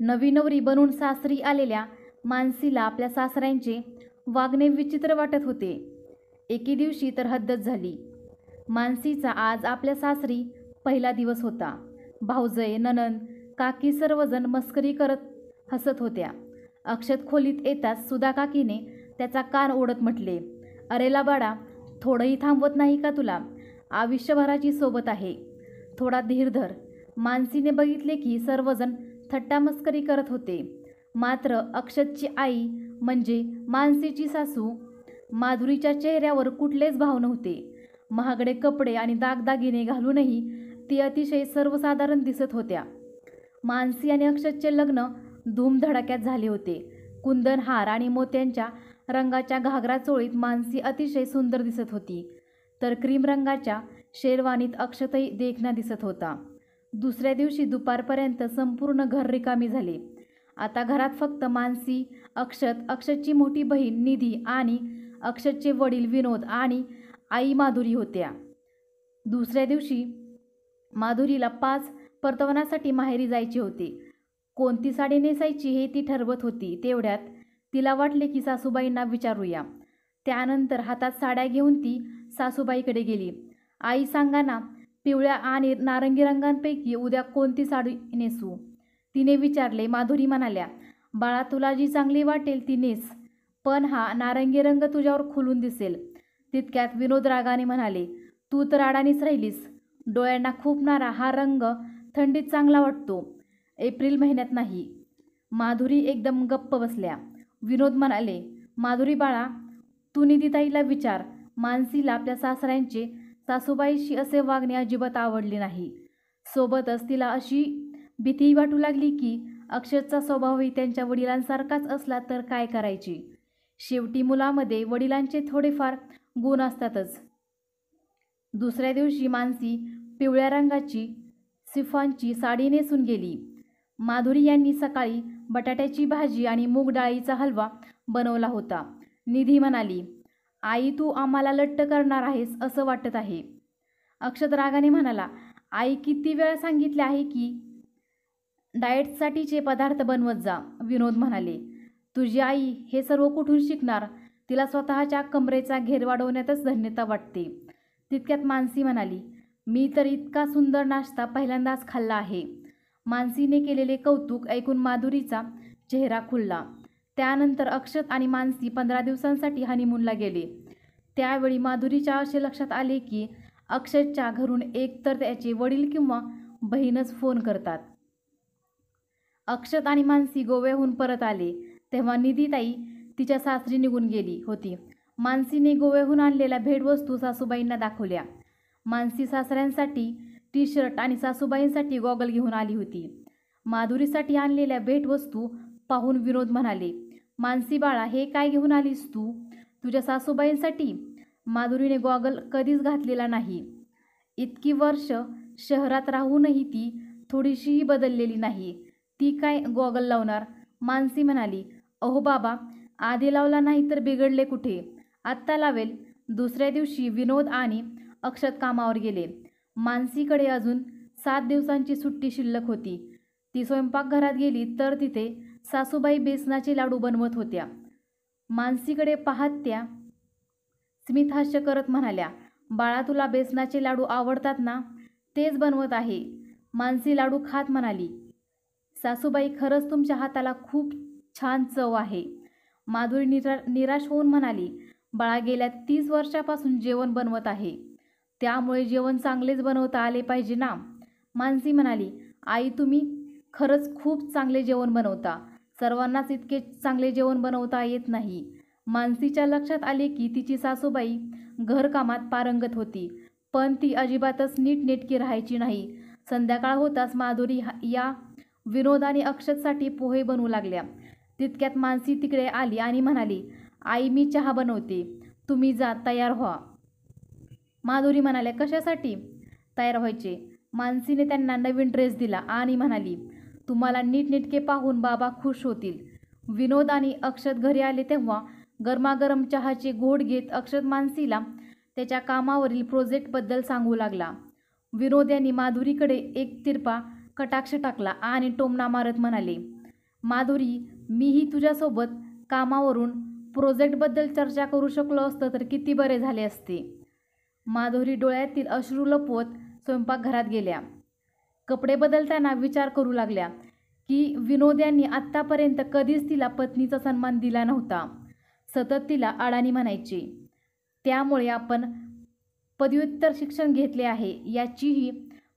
नवीनवरी बनून सासरी आलेल्या मानसीला आपल्या सासऱ्यांचे वागणे विचित्र वाटत होते एके दिवशी तर हद्दच झाली मानसीचा आज आपल्या सासरी पहिला दिवस होता भाऊजय ननन काकी सर्वजण मस्करी करत हसत होत्या अक्षत खोलीत येताच सुधा काकीने त्याचा कान ओढत म्हटले अरेला बाळा थोडंही थांबवत नाही का तुला आयुष्यभराची सोबत आहे थोडा धीर धर मानसीने बघितले की सर्वजण थट्टामस्करी करत होते मात्र अक्षतची आई म्हणजे मानसीची सासू माधुरीच्या चेहऱ्यावर कुठलेच भाव नव्हते महागडे कपडे आणि दागदागिने घालूनही ती अतिशय सर्वसाधारण दिसत होत्या मानसी आणि अक्षतचे लग्न धूमधडाक्यात झाले होते कुंदन हार आणि मोत्यांच्या रंगाच्या घागरा चोळीत मानसी अतिशय सुंदर दिसत होती तर क्रीम रंगाच्या शेरवानीत अक्षतही देखणा दिसत होता दुसऱ्या दिवशी दुपारपर्यंत संपूर्ण घर रिकामी झाले आता घरात फक्त मानसी अक्षत अक्षतची मोठी बहीण निधी आणि अक्षतचे वडील विनोद आणि आई माधुरी होत्या दुसऱ्या दिवशी माधुरीला पाच परतवण्यासाठी माहेरी जायचे होते कोणती साडी नेसायची हे ती ठरवत होती तेवढ्यात तिला वाटले की सासूबाईंना विचारूया त्यानंतर हातात साड्या घेऊन ती सासूबाईकडे गेली आई सांगा ना पिवळ्या आणि नारंगी रंगांपैकी उद्या कोणती साडी नेसू तिने विचारले माधुरी म्हणाल्या बाळा तुला जी चांगली वाटेल ती नेस पण हा नारंगी रंग तुझ्यावर खुलून दिसेल तितक्यात विनोद रागाने म्हणाले तू तर आडानीच राहिलीस डोळ्यांना खूप नारा हा रंग थंडीत चांगला वाटतो एप्रिल महिन्यात नाही माधुरी एकदम गप्प बसल्या विनोद म्हणाले माधुरी बाळा तू निधीताईला विचार मानसीला आपल्या सासऱ्यांचे सासूबाईशी असे वागणे अजिबात आवडले नाही सोबतच तिला अशी भीतीही वाटू लागली की अक्षरचा स्वभावही त्यांच्या वडिलांसारखाच असला तर काय करायची शेवटी मुलामध्ये वडिलांचे थोडेफार गुण असतातच दुसऱ्या दिवशी मानसी पिवळ्या रंगाची सिफांची साडी नेसून गेली माधुरी यांनी सकाळी बटाट्याची भाजी आणि मूग डाळीचा हलवा बनवला होता निधी म्हणाली आई तू आम्हाला लट्ट करणार आहेस असं वाटत आहे अक्षत रागाने म्हणाला आई किती वेळ सांगितले आहे की डाएटसाठीचे पदार्थ बनवत जा विनोद म्हणाले तुझी आई हे सर्व कुठून शिकणार तिला स्वतःच्या कमरेचा घेर वाढवण्यातच धन्यता वाटते तितक्यात मानसी म्हणाली मी तर इतका सुंदर नाश्ता पहिल्यांदाच खाल्ला आहे मानसीने केलेले कौतुक ऐकून माधुरीचा चेहरा खुलला त्यानंतर अक्षत आणि मानसी पंधरा दिवसांसाठी हनीमूनला गेले त्यावेळी माधुरीच्या असे लक्षात आले की अक्षतच्या घरून एकतर त्याचे वडील किंवा बहीणच फोन करतात अक्षत आणि मानसी गोव्याहून परत आले तेव्हा निधीताई तिच्या सासरी निघून गेली होती मानसीने गोव्याहून आणलेल्या भेटवस्तू सासूबाईंना दाखवल्या मानसी सासऱ्यांसाठी टी शर्ट आणि सासूबाईंसाठी गॉगल घेऊन आली होती माधुरीसाठी आणलेल्या भेटवस्तू पाहून विनोद म्हणाले मानसी बाळा हे काय घेऊन आलीस तू तुझ्या सासूबाईंसाठी माधुरीने गॉगल कधीच घातलेला नाही इतकी वर्ष शहरात राहूनही ती थोडीशीही बदललेली नाही ती काय गॉगल लावणार मानसी म्हणाली अहो बाबा आधी लावला नाही तर बिघडले कुठे आत्ता लावेल दुसऱ्या दिवशी विनोद आणि अक्षत कामावर गेले मानसीकडे अजून सात दिवसांची सुट्टी शिल्लक होती ती स्वयंपाकघरात गेली तर तिथे सासूबाई बेसनाचे लाडू बनवत होत्या मानसीकडे पाहत त्या स्मित हास्य करत म्हणाल्या बाळा तुला बेसनाचे लाडू आवडतात ना तेच बनवत आहे मानसी लाडू खात म्हणाली सासूबाई खरंच तुमच्या हाताला खूप छान चव आहे माधुरी निरा निराश होऊन म्हणाली बाळा गेल्या तीस वर्षापासून जेवण बनवत आहे त्यामुळे जेवण चांगलेच बनवता आले पाहिजे ना मानसी म्हणाली आई तुम्ही खरंच खूप चांगले जेवण बनवता सर्वांनाच इतके चांगले जेवण बनवता येत नाही मानसीच्या लक्षात आले की तिची सासूबाई घरकामात पारंगत होती पण ती अजिबातच नीटनेटकी राहायची नाही संध्याकाळ होताच माधुरी या आणि अक्षतसाठी पोहे बनवू लागल्या तितक्यात मानसी तिकडे आली आणि म्हणाली आई मी चहा बनवते तुम्ही जा तयार व्हा माधुरी म्हणाल्या कशासाठी तयार व्हायचे मानसीने त्यांना नवीन ड्रेस दिला आणि म्हणाली तुम्हाला नीटनेटके पाहून बाबा खुश होतील विनोद आणि अक्षत घरी आले तेव्हा गरमागरम चहाची घोड घेत अक्षत मानसीला त्याच्या कामावरील प्रोजेक्टबद्दल सांगू लागला विनोद यांनी माधुरीकडे एक तिरपा कटाक्ष टाकला आणि टोमना मारत म्हणाले माधुरी मीही तुझ्यासोबत कामावरून प्रोजेक्टबद्दल चर्चा करू शकलो असतं तर किती बरे झाले असते माधुरी डोळ्यातील अश्रू लपवत स्वयंपाकघरात गेल्या कपडे बदलताना विचार करू लागल्या की विनोद यांनी आत्तापर्यंत कधीच तिला पत्नीचा सन्मान दिला नव्हता सतत तिला अडाणी म्हणायची त्यामुळे आपण पदव्युत्तर शिक्षण घेतले आहे याचीही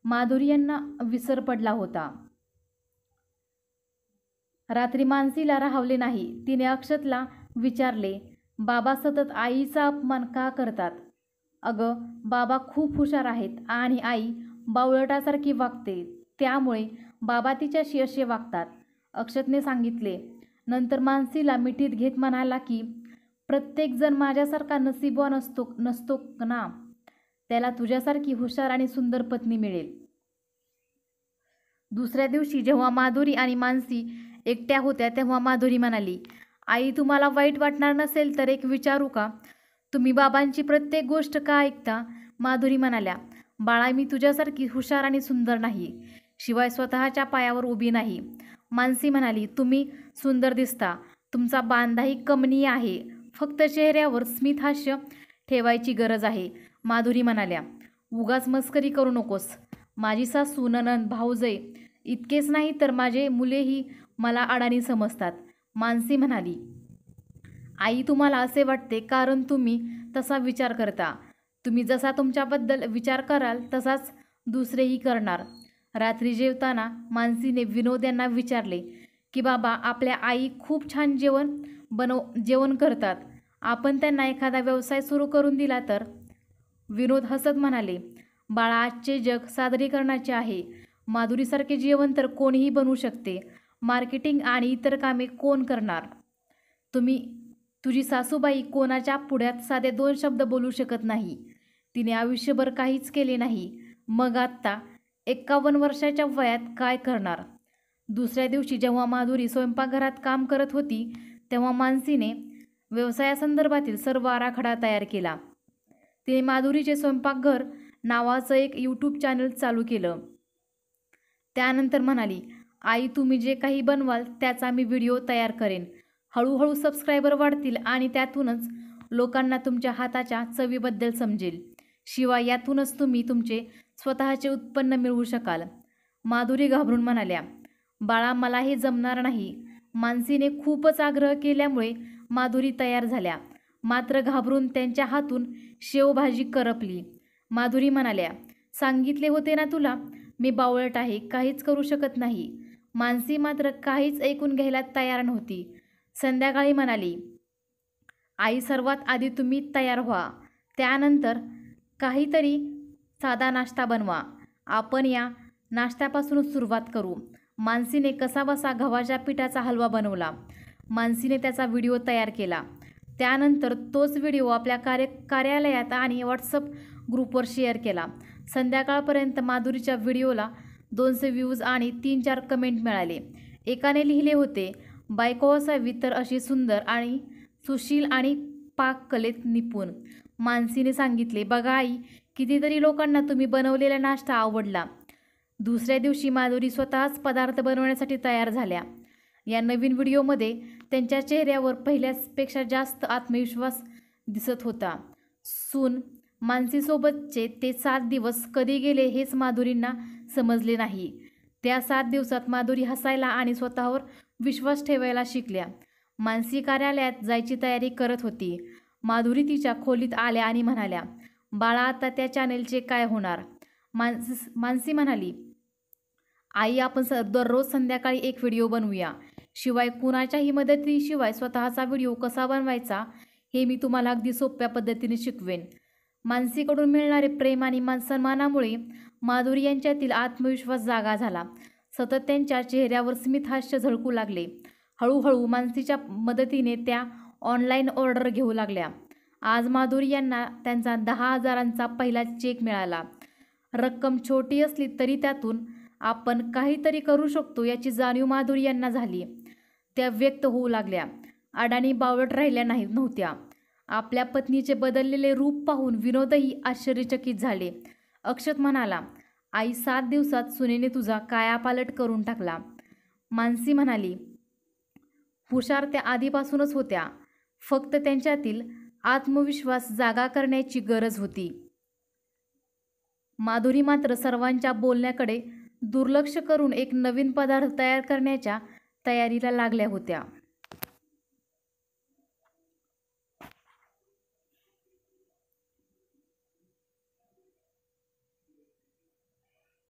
माधुरी यांना विसर पडला होता रात्री मानसीला राहवले नाही तिने अक्षतला विचारले बाबा सतत आईचा अपमान का करतात अगं बाबा खूप हुशार आहेत आणि आई बावळटासारखी वागते त्यामुळे बाबा तिच्याशी असे वागतात अक्षतने सांगितले नंतर मानसीला मिठीत घेत म्हणाला की प्रत्येकजण माझ्यासारखा नसीबवा नसतो नसतो ना त्याला तुझ्यासारखी हुशार आणि सुंदर पत्नी मिळेल दुसऱ्या दिवशी जेव्हा माधुरी आणि मानसी एकट्या होत्या तेव्हा माधुरी म्हणाली आई तुम्हाला वाईट वाटणार नसेल तर एक विचारू का तुम्ही बाबांची प्रत्येक गोष्ट का ऐकता माधुरी म्हणाल्या बाळा मी तुझ्यासारखी हुशार आणि सुंदर नाही शिवाय स्वतःच्या पायावर उभी नाही मानसी म्हणाली तुम्ही सुंदर दिसता तुमचा बांधाही कमनीय आहे फक्त चेहऱ्यावर स्मितहास्य ठेवायची गरज आहे माधुरी म्हणाल्या उगाच मस्करी करू नकोस माझी सासू ननन भाऊजय इतकेच नाही तर माझे मुलेही मला अडाणी समजतात मानसी म्हणाली आई तुम्हाला असे वाटते कारण तुम्ही तसा विचार करता तुम्ही जसा तुमच्याबद्दल विचार कराल तसाच दुसरेही करणार रात्री जेवताना मानसीने विनोद यांना विचारले की बाबा आपल्या आई खूप छान जेवण बनव जेवण करतात आपण त्यांना एखादा व्यवसाय सुरू करून दिला तर विनोद हसत म्हणाले बाळा आजचे जग सादरीकरणाचे आहे माधुरीसारखे जेवण तर कोणीही बनवू शकते मार्केटिंग आणि इतर कामे कोण करणार तुम्ही तुझी सासूबाई कोणाच्या पुढ्यात साधे दोन शब्द बोलू शकत नाही तिने आयुष्यभर काहीच केले नाही मग आत्ता एक्कावन्न वर्षाच्या वयात काय करणार दुसऱ्या दिवशी जेव्हा माधुरी स्वयंपाकघरात काम करत होती तेव्हा मानसीने व्यवसायासंदर्भातील सर्व आराखडा तयार केला तिने माधुरीचे स्वयंपाकघर नावाचं एक यूट्यूब चॅनल चालू केलं त्यानंतर म्हणाली आई तुम्ही जे काही बनवाल त्याचा मी व्हिडिओ तयार करेन हळूहळू सबस्क्रायबर वाढतील आणि त्यातूनच लोकांना तुमच्या हाताच्या चवीबद्दल समजेल शिवाय यातूनच तुम्ही तुमचे स्वतःचे उत्पन्न मिळवू शकाल माधुरी घाबरून म्हणाल्या बाळा मला हे जमणार नाही मानसीने खूपच आग्रह केल्यामुळे माधुरी तयार झाल्या मात्र घाबरून त्यांच्या हातून शेवभाजी करपली माधुरी म्हणाल्या सांगितले होते ना तुला मी बावळट आहे काहीच करू शकत नाही मानसी मात्र काहीच ऐकून घ्यायला तयार नव्हती संध्याकाळी म्हणाली आई सर्वात आधी तुम्ही तयार व्हा त्यानंतर काहीतरी साधा नाश्ता बनवा आपण या नाश्त्यापासूनच सुरुवात करू मानसीने बसा गव्हाच्या पिठाचा हलवा बनवला मानसीने त्याचा व्हिडिओ तयार केला त्यानंतर तोच व्हिडिओ आपल्या कार्य कार्यालयात आणि व्हॉट्सअप ग्रुपवर शेअर केला संध्याकाळपर्यंत माधुरीच्या व्हिडिओला दोनशे व्ह्यूज आणि तीन चार कमेंट मिळाले एकाने लिहिले होते बायको असावी तर अशी सुंदर आणि सुशील आणि पाककलेत निपुण मानसीने सांगितले बघा आई कितीतरी लोकांना तुम्ही बनवलेला नाश्ता आवडला दुसऱ्या दिवशी माधुरी स्वतःच पदार्थ बनवण्यासाठी तयार झाल्या या नवीन व्हिडिओमध्ये त्यांच्या चेहऱ्यावर पहिल्यापेक्षा जास्त आत्मविश्वास दिसत होता सून मानसीसोबतचे ते सात दिवस कधी गेले हेच माधुरींना समजले नाही त्या सात दिवसात माधुरी हसायला आणि स्वतःवर विश्वास ठेवायला शिकल्या मानसी कार्यालयात जायची तयारी करत होती माधुरी तिच्या खोलीत आल्या आणि म्हणाल्या बाळा आता त्या चॅनेलचे काय होणार मानस मानसी म्हणाली आई आपण स दररोज संध्याकाळी एक व्हिडिओ बनवूया शिवाय कुणाच्याही मदतीशिवाय स्वतःचा व्हिडिओ कसा बनवायचा हे मी तुम्हाला अगदी सोप्या पद्धतीने शिकवेन मानसीकडून मिळणारे प्रेम आणि मान सन्मानामुळे माधुरी यांच्यातील आत्मविश्वास जागा झाला सतत त्यांच्या चेहऱ्यावर स्मितहास्य झळकू लागले हळूहळू मानसीच्या मदतीने त्या ऑनलाईन ऑर्डर घेऊ लागल्या आज माधुरी यांना त्यांचा दहा हजारांचा पहिला चेक मिळाला रक्कम छोटी असली तरी त्यातून आपण काहीतरी करू शकतो याची जाणीव माधुरी यांना झाली त्या व्यक्त होऊ लागल्या अडाणी बावळट राहिल्या नाही नव्हत्या आपल्या पत्नीचे बदललेले रूप पाहून विनोदही आश्चर्यचकित झाले अक्षत म्हणाला आई सात दिवसात सुनेने तुझा कायापालट करून टाकला मानसी म्हणाली हुशार त्या आधीपासूनच होत्या फक्त त्यांच्यातील आत्मविश्वास जागा करण्याची गरज होती माधुरी मात्र सर्वांच्या बोलण्याकडे दुर्लक्ष करून एक नवीन पदार्थ तयार करण्याच्या तयारीला लागल्या होत्या